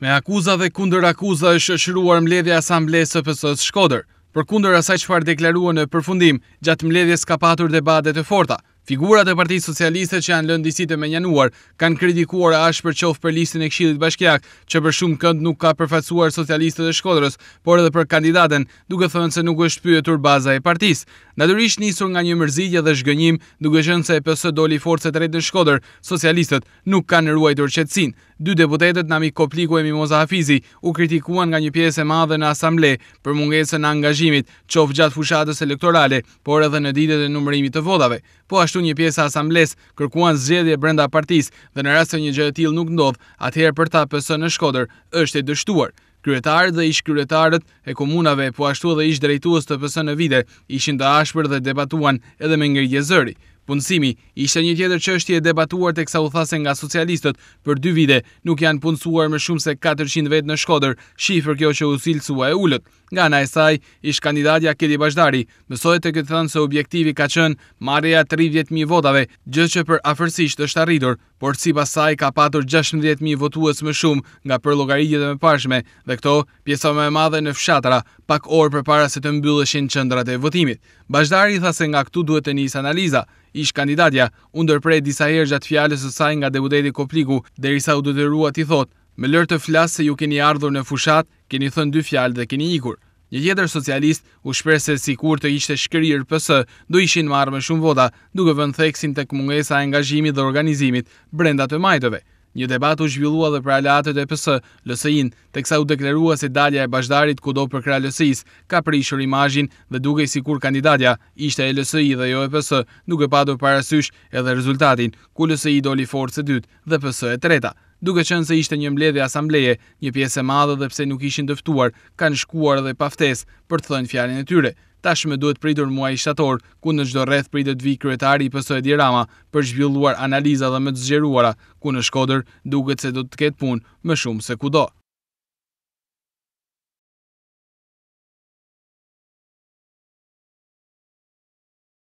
Me akuza dhe kunder akuza është shëshruar mledhja asamblesë të pësës shkoder, për kunder asaj që farë deklarua në përfundim gjatë mledhjes ka patur debatet e forta, Figurat e Partisë socialiste që janë lëndisit e menjanuar kanë kritikuar ashtë për qofë për listin e kshilit bashkjak, që për shumë kënd nuk ka përfacuar socialistët e shkodrës, por edhe për kandidaten, duke thënë se nuk është pyetur baza e partisë. Naturisht njësur nga një mërzitja dhe shgënjim, duke shënë se e pësë doli forcët rejtë në shkodrë, socialistët nuk kanë ruajtur qëtsin. Dy deputetet, Nami Kopliku e Mimoza Hafizi, u kritikuan nga një piesë e madhe në asamble për mungesën angazhimit, qofë gjatë fushatës elektorale, por edhe në ditet e numërimit të vodave. Po ashtu pasu një pjesë asambles kërkuan zgjedhje brenda partis dhe në rrasë një gjëhet nuk ndodh, atëherë për ta pësën në shkoder është e dështuar. Kryetarët dhe ish kryetarët e komunave, po ashtu dhe ish drejtuës të pësën në vide, ishin të ashpër dhe debatuan edhe me ngërgjezëri. Punësimi ishte një tjetër që është i e debatuar të kësa u thase nga socialistët për dy vide nuk janë punësuar me shumë se 400 vetë në shkoder, shifër kjo që usilësua e ullët. Nga e saj ishtë kandidatja Kedi Bashdari, mësojt të këtë thënë se objektivi ka qënë marja 30.000 votave, gjë që për afërsisht është arritur, por si pasaj ka patur 16.000 votuës më shumë nga për logaritjet e më pashme, dhe këto pjesa me madhe në fshatra, pak orë për para se të mbyllëshin qëndrat e votimit. Bashdari tha se nga këtu duhet të njësë analiza, ish kandidatja, underprej disa herë gjatë fjales e saj nga deputeti Kopliku, derisa u dëtërua ti thot, me lërë të flasë se ju keni ardhur në fushat, keni thënë dy fjalë dhe keni ikur. Një tjetër socialist u shpresë se si kur të ishte shkërirë pësë, do ishin marrë me shumë vota, duke vënd theksin të këmungesa e angazhimit dhe organizimit brenda të majtëve. Një debat u zhvillua dhe për aleatët e PS, LSI, teksa u deklarua se dalja e bashdarit kudo për krah LSI-s ka prishur imazhin dhe dukej sikur kandidata ishte e LSI dhe jo e PS, duke padur parasysh edhe rezultatin, ku LSI doli forës e dytë dhe PS e treta. Duke qenë se ishte një mbledhje asambleje, një pjesë e madhe dhe pse nuk ishin dëftuar, kanë shkuar edhe pa ftesë për të thënë fjalën e tyre. Tashme duhet pritur muaj shtator, ku në gjdo rreth pritet vi kryetari i pësoj e dirama për zhvilluar analiza dhe më të zgjeruara, ku në shkoder duket se do të ketë pun më shumë se kudo.